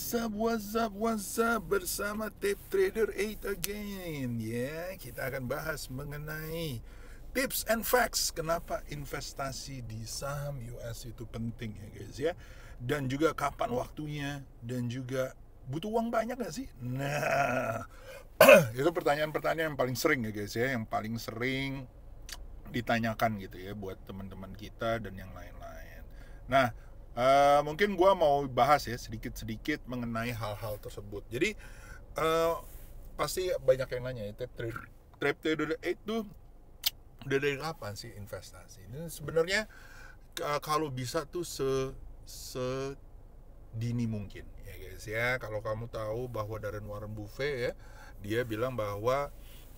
What's up, what's up, what's up Bersama Tip Trader 8 again Ya, yeah, kita akan bahas mengenai Tips and facts Kenapa investasi di saham US itu penting ya guys ya Dan juga kapan waktunya Dan juga butuh uang banyak gak sih? Nah, itu pertanyaan-pertanyaan yang paling sering ya guys ya Yang paling sering ditanyakan gitu ya Buat teman-teman kita dan yang lain-lain Nah, Uh, mungkin gue mau bahas ya sedikit-sedikit mengenai hal-hal tersebut. Jadi uh, pasti banyak yang nanya ya trip trader, trap eight itu udah dari kapan sih investasi? Ini sebenarnya eh, kalau bisa tuh se se dini mungkin ya guys ya. Kalau kamu tahu bahwa dari Warren Buffet ya dia bilang bahwa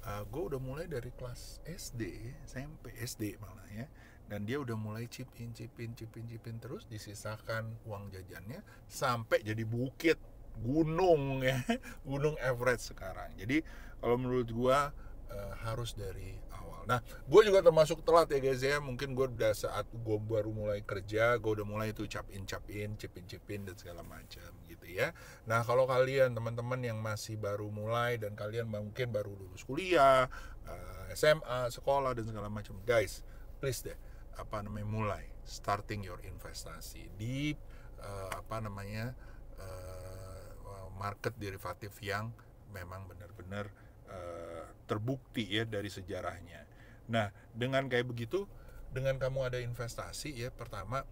uh, gue udah mulai dari kelas SD, SMP, SD malah ya dan dia udah mulai cipin cipin cipin cipin terus disisakan uang jajannya sampai jadi bukit gunung ya gunung Everest sekarang jadi kalau menurut gua e, harus dari awal nah gua juga termasuk telat ya guys ya mungkin gua udah saat gua baru mulai kerja gua udah mulai itu capin capin cipin cipin dan segala macam gitu ya nah kalau kalian teman-teman yang masih baru mulai dan kalian mungkin baru lulus kuliah eh, SMA sekolah dan segala macam guys please deh apa namanya mulai starting your investasi di uh, apa namanya uh, market derivatif yang memang benar-benar uh, terbukti ya dari sejarahnya. Nah, dengan kayak begitu, dengan kamu ada investasi ya pertama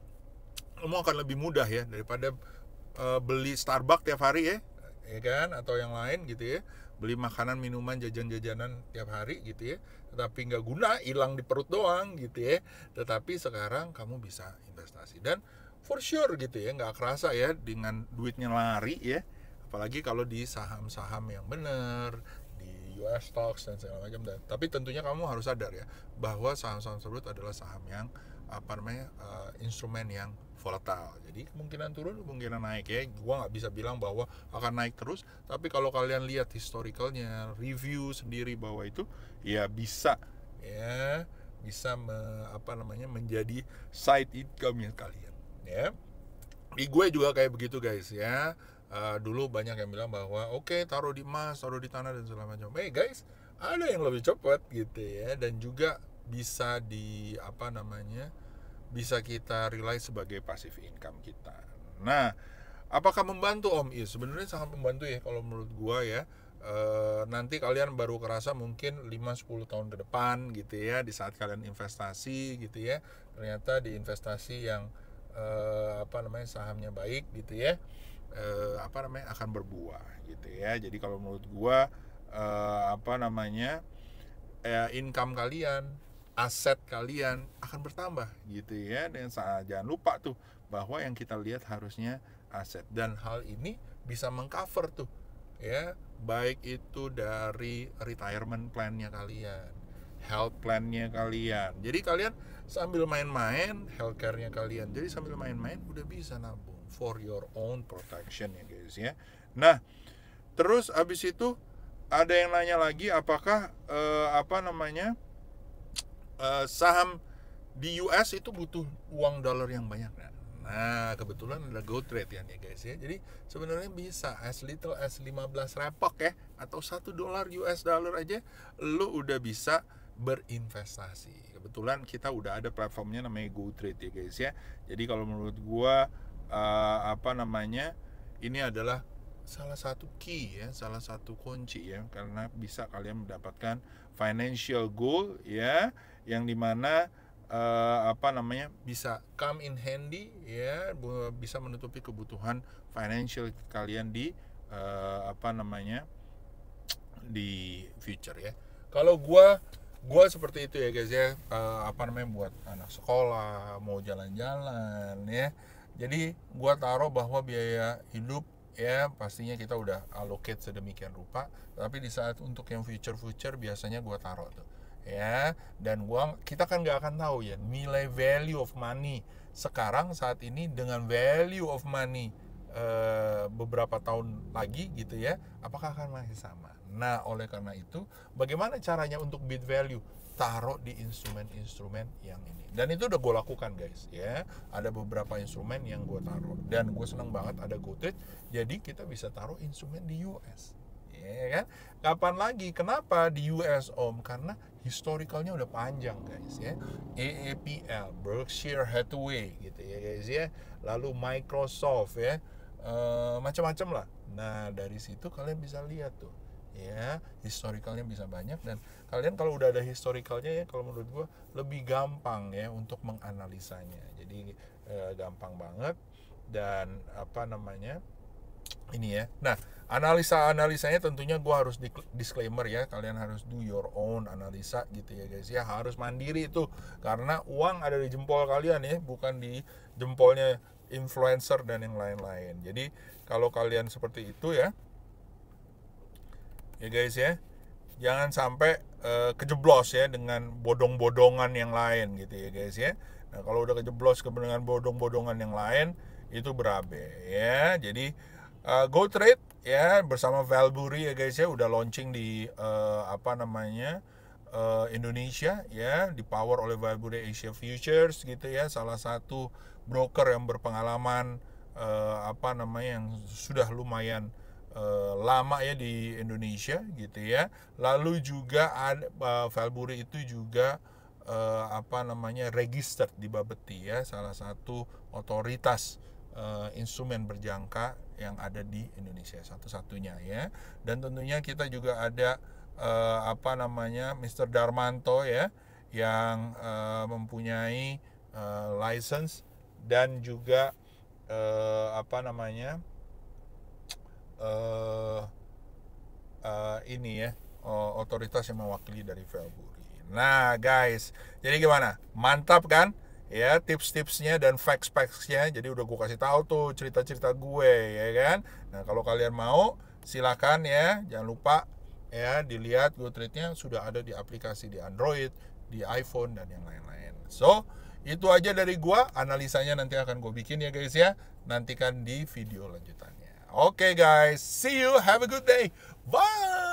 kamu akan lebih mudah ya daripada uh, beli Starbucks tiap hari ya, ya kan atau yang lain gitu ya beli makanan minuman jajan-jajanan tiap hari gitu ya tetapi nggak guna hilang di perut doang gitu ya tetapi sekarang kamu bisa investasi dan for sure gitu ya nggak kerasa ya dengan duitnya lari ya apalagi kalau di saham-saham yang benar di US stocks dan segala macam dan tapi tentunya kamu harus sadar ya bahwa saham-saham tersebut adalah saham yang apa namanya uh, instrumen yang volatile jadi kemungkinan turun kemungkinan naik ya gua nggak bisa bilang bahwa akan naik terus tapi kalau kalian lihat historicalnya review sendiri bahwa itu ya bisa ya bisa me, apa namanya menjadi side income yang kalian ya di gue juga kayak begitu guys ya uh, dulu banyak yang bilang bahwa oke okay, taruh di emas taruh di tanah dan segala macam hey eh, guys ada yang lebih cepat gitu ya dan juga bisa di apa namanya bisa kita rely sebagai pasif income kita. Nah, apakah membantu Om Iya, Sebenarnya sangat membantu ya kalau menurut gua ya. E, nanti kalian baru kerasa mungkin 5-10 tahun ke depan gitu ya di saat kalian investasi gitu ya ternyata di investasi yang e, apa namanya sahamnya baik gitu ya e, apa namanya akan berbuah gitu ya jadi kalau menurut gua e, apa namanya e, income kalian aset kalian akan bertambah gitu ya dan jangan lupa tuh bahwa yang kita lihat harusnya aset dan hal ini bisa mengcover tuh ya baik itu dari retirement plannya kalian health plannya kalian jadi kalian sambil main-main healthcare-nya kalian jadi sambil main-main udah bisa nabung for your own protection ya guys ya nah terus abis itu ada yang nanya lagi apakah eh, apa namanya eh, saham di US itu butuh uang dolar yang banyak kan? Nah, kebetulan ada Go Trade ya nih guys ya. Jadi sebenarnya bisa as little as 15 repok ya atau satu dolar US dollar aja lo udah bisa berinvestasi. Kebetulan kita udah ada platformnya namanya Go Trade ya guys ya. Jadi kalau menurut gua uh, apa namanya? Ini adalah salah satu key ya, salah satu kunci ya karena bisa kalian mendapatkan financial goal ya yang dimana uh, apa namanya bisa come in handy ya bisa menutupi kebutuhan financial kalian di uh, apa namanya di future ya kalau gua gua seperti itu ya guys ya uh, apa namanya buat anak sekolah mau jalan-jalan ya jadi gua taruh bahwa biaya hidup ya pastinya kita udah allocate sedemikian rupa tapi di saat untuk yang future future biasanya gua taruh tuh ya dan uang kita kan nggak akan tahu ya nilai value of money sekarang saat ini dengan value of money e, beberapa tahun lagi gitu ya apakah akan masih sama nah oleh karena itu bagaimana caranya untuk bid value taruh di instrumen-instrumen yang ini dan itu udah gue lakukan guys ya ada beberapa instrumen yang gue taruh dan gue seneng banget ada GoTrade jadi kita bisa taruh instrumen di US ya kan? Kapan lagi? Kenapa di US Om? Karena historicalnya udah panjang guys ya. AAPL, Berkshire Hathaway gitu ya guys ya. Lalu Microsoft ya, e, macam-macam lah. Nah dari situ kalian bisa lihat tuh ya historicalnya bisa banyak dan kalian kalau udah ada historicalnya ya kalau menurut gue lebih gampang ya untuk menganalisanya jadi e, gampang banget dan apa namanya ini ya. Nah, analisa-analisanya tentunya gue harus disclaimer ya, kalian harus do your own analisa gitu ya guys ya, harus mandiri itu karena uang ada di jempol kalian ya, bukan di jempolnya influencer dan yang lain-lain. Jadi kalau kalian seperti itu ya, ya guys ya, jangan sampai uh, kejeblos ya dengan bodong-bodongan yang lain gitu ya guys ya. Nah kalau udah kejeblos ke dengan bodong-bodongan yang lain itu berabe ya. Jadi uh, eh, Gold Trade ya bersama Valbury ya guys ya udah launching di uh, apa namanya uh, Indonesia ya di power oleh Valbury Asia Futures gitu ya salah satu broker yang berpengalaman uh, apa namanya yang sudah lumayan uh, lama ya di Indonesia gitu ya lalu juga ada, uh, Valbury itu juga uh, apa namanya registered di Babeti ya salah satu otoritas uh, instrumen berjangka yang ada di Indonesia satu-satunya ya. Dan tentunya kita juga ada uh, apa namanya Mr. Darmanto ya yang uh, mempunyai uh, license dan juga uh, apa namanya uh, uh, ini ya uh, otoritas yang mewakili dari Velburi. Nah guys, jadi gimana? Mantap kan? ya tips-tipsnya dan facts-factsnya jadi udah gue kasih tahu tuh cerita-cerita gue ya kan nah kalau kalian mau silakan ya jangan lupa ya dilihat gue treatnya sudah ada di aplikasi di Android di iPhone dan yang lain-lain so itu aja dari gue. analisanya nanti akan gue bikin ya guys ya nantikan di video lanjutannya oke okay, guys see you have a good day bye